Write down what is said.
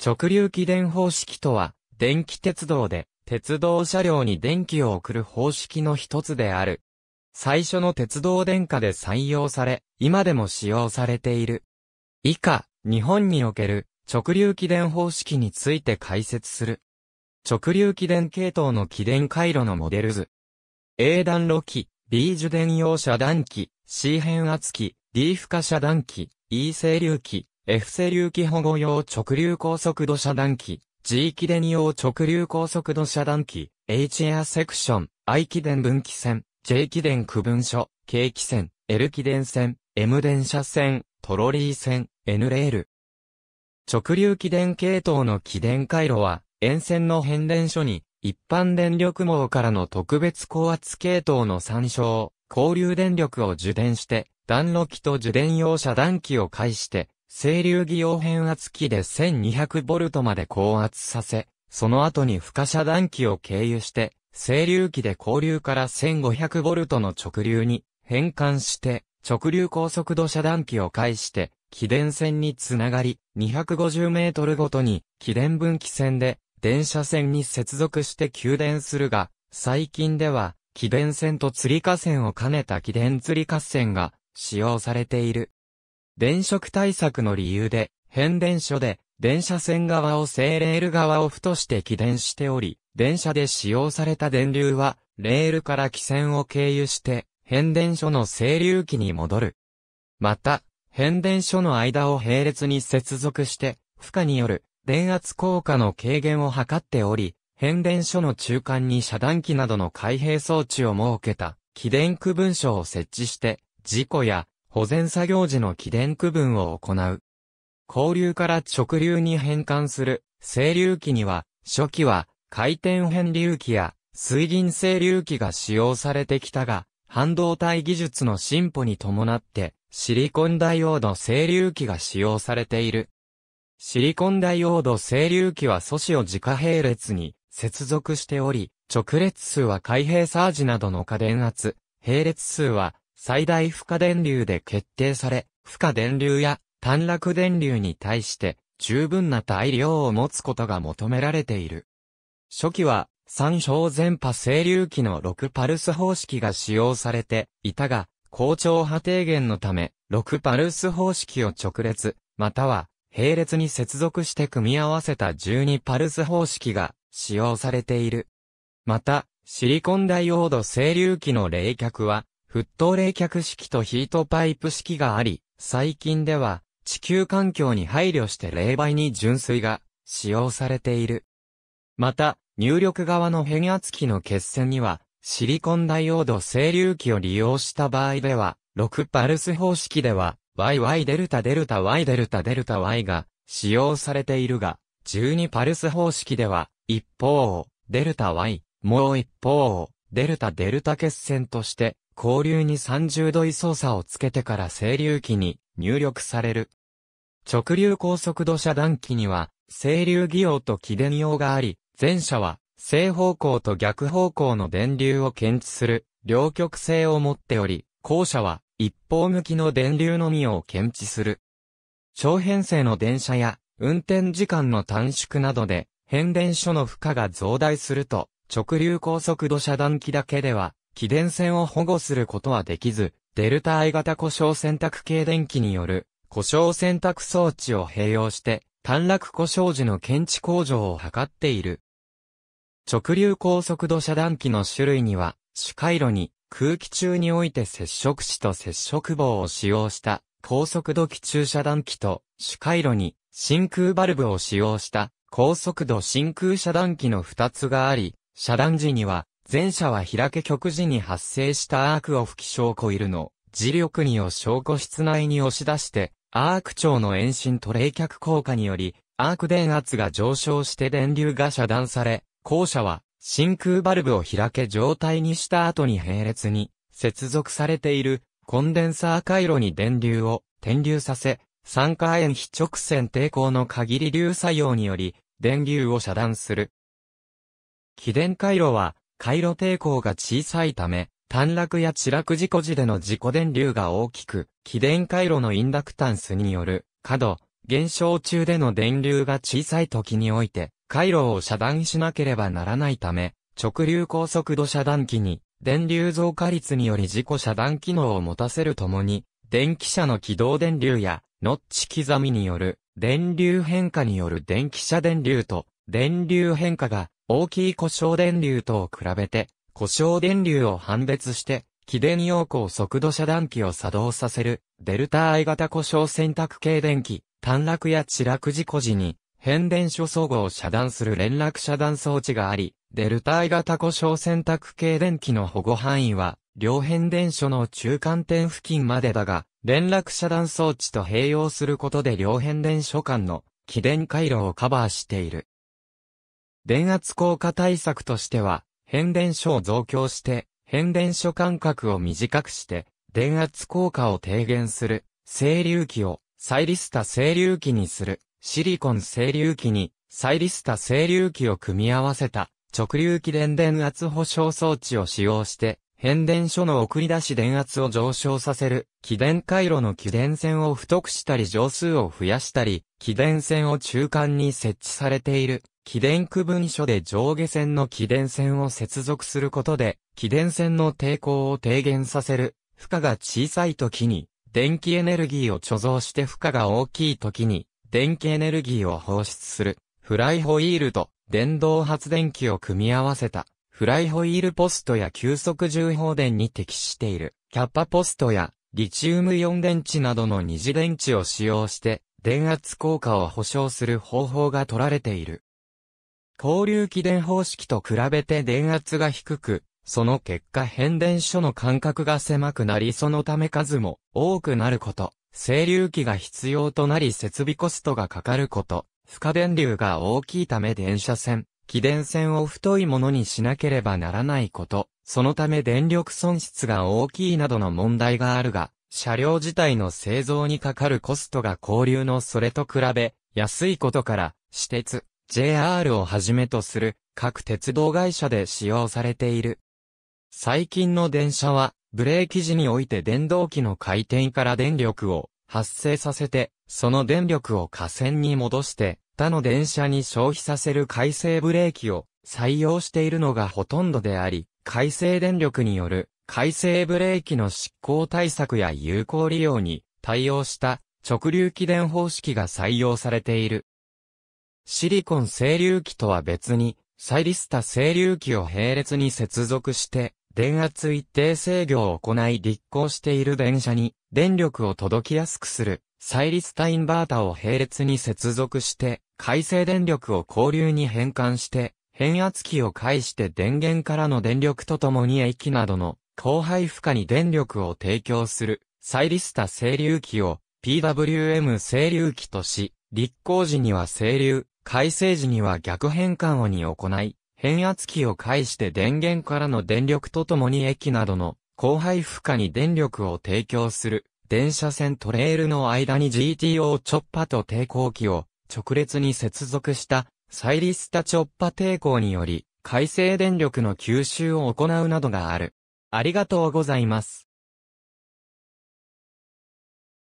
直流起電方式とは、電気鉄道で、鉄道車両に電気を送る方式の一つである。最初の鉄道電化で採用され、今でも使用されている。以下、日本における直流起電方式について解説する。直流起電系統の起電回路のモデル図。A 段路機、B 受電用遮断機、C 変圧器、D 負荷遮断機、E 整流機、F フセ流気保護用直流高速度遮断機、G 気電用直流高速度遮断機、H エアセクション、I 気電分岐線、J 気電区分所、K 気線、L 気電線、M 電車線、トロリー線、N レール。直流気電系統の気電回路は、沿線の変電所に、一般電力網からの特別高圧系統の参照、交流電力を受電して、暖炉機と受電用遮断機を介して、清流儀用変圧器で 1200V まで高圧させ、その後に負荷遮断器を経由して、清流器で交流から 1500V の直流に変換して、直流高速度遮断器を介して、起電線につながり、250メートルごとに起電分岐線で電車線に接続して給電するが、最近では、起電線と釣り河線を兼ねた起電釣り合線が使用されている。電飾対策の理由で、変電所で、電車線側をーレール側を負として起電しており、電車で使用された電流は、レールから起線を経由して、変電所の整流器に戻る。また、変電所の間を並列に接続して、負荷による電圧効果の軽減を図っており、変電所の中間に遮断機などの開閉装置を設けた、起電区分所を設置して、事故や保全作業時の起電区分を行う。交流から直流に変換する、整流機には、初期は、回転変流機や、水銀整流機が使用されてきたが、半導体技術の進歩に伴って、シリコンダイオード整流機が使用されている。シリコンダイオード整流機は素子を自家並列に接続しており、直列数は開閉サージなどの過電圧、並列数は最大負荷電流で決定され、負荷電流や短絡電流に対して十分な大量を持つことが求められている。初期は三小全波整流器の6パルス方式が使用されていたが、高調波低減のため、6パルス方式を直列、または並列に接続して組み合わせた12パルス方式が使用されている。また、シリコンダイオード整流器の冷却は、沸騰冷却式とヒートパイプ式があり、最近では地球環境に配慮して冷媒に純水が使用されている。また、入力側の変圧器の血栓には、シリコンダイオード整流器を利用した場合では、6パルス方式では、YY デルタデルタ Y デルタデルタ Y が使用されているが、12パルス方式では、一方デルタ Y、もう一方デルタデルタ血栓として交流に30度位操作をつけてから整流器に入力される。直流高速度遮断機には、整流技用と起電用があり、前者は正方向と逆方向の電流を検知する両極性を持っており、後者は一方向きの電流のみを検知する。長編成の電車や運転時間の短縮などで変電所の負荷が増大すると、直流高速度遮断機だけでは気電線を保護することはできず、デルタ I 型故障選択系電気による故障選択装置を併用して、短絡故障時の検知向上を図っている。直流高速度遮断器の種類には、主回路に空気中において接触子と接触棒を使用した高速度気中遮断器と主回路に真空バルブを使用した高速度真空遮断器の2つがあり、遮断時には前者は開け極時に発生したアークを吹き証拠いるの磁力にを証拠室内に押し出して、アーク長の遠心と冷却効果により、アーク電圧が上昇して電流が遮断され、後者は真空バルブを開け状態にした後に並列に接続されているコンデンサー回路に電流を転流させ、酸化塩非直線抵抗の限り流作用により電流を遮断する。起電回路は回路抵抗が小さいため、短絡や地絡事故時での自己電流が大きく、起電回路のインダクタンスによる、過度、減少中での電流が小さい時において、回路を遮断しなければならないため、直流高速度遮断機に、電流増加率により自己遮断機能を持たせるともに、電気車の軌道電流や、ノッチ刻みによる、電流変化による電気車電流と、電流変化が、大きい故障電流とを比べて、故障電流を判別して、起電陽光速度遮断機を作動させる、デルタ I 型故障選択系電気、短絡や地絡事故時に、変電所相互を遮断する連絡遮断装置があり、デルタ I 型故障選択系電気の保護範囲は、両変電所の中間点付近までだが、連絡遮断装置と併用することで両変電所間の起電回路をカバーしている。電圧効果対策としては、変電所を増強して、変電所間隔を短くして、電圧効果を低減する、整流器を、サイリスタ整流器にする、シリコン整流器に、サイリスタ整流器を組み合わせた、直流器電電圧保障装置を使用して、変電所の送り出し電圧を上昇させる、気電回路の気電線を太くしたり乗数を増やしたり、気電線を中間に設置されている、気電区分所で上下線の気電線を接続することで、気電線の抵抗を低減させる、負荷が小さい時に、電気エネルギーを貯蔵して負荷が大きい時に、電気エネルギーを放出する、フライホイールと電動発電機を組み合わせた。フライホイールポストや急速充放電に適している、キャパポストや、リチウムイオン電池などの二次電池を使用して、電圧効果を保証する方法が取られている。交流起電方式と比べて電圧が低く、その結果変電所の間隔が狭くなりそのため数も多くなること、整流器が必要となり設備コストがかかること、負荷電流が大きいため電車線、気電線を太いものにしなければならないこと、そのため電力損失が大きいなどの問題があるが、車両自体の製造にかかるコストが交流のそれと比べ、安いことから、私鉄、JR をはじめとする各鉄道会社で使用されている。最近の電車は、ブレーキ時において電動機の回転から電力を発生させて、その電力を架線に戻して、他の電車に消費させる回生ブレーキを採用しているのがほとんどであり、回生電力による回生ブレーキの執行対策や有効利用に対応した直流起電方式が採用されている。シリコン整流器とは別に、サイリスタ整流器を並列に接続して、電圧一定制御を行い立行している電車に電力を届きやすくするサイリスタインバータを並列に接続して、回生電力を交流に変換して、変圧器を介して電源からの電力とともに液などの高配負荷に電力を提供する、サイリスタ整流器を PWM 整流器とし、立候時には整流、回生時には逆変換をに行い、変圧器を介して電源からの電力とともに液などの高配負荷に電力を提供する電車線トレールの間に GTO チョッパと抵抗機を直列に接続したサイリスタチョッパ抵抗により、改正電力の吸収を行うなどがある。ありがとうございます。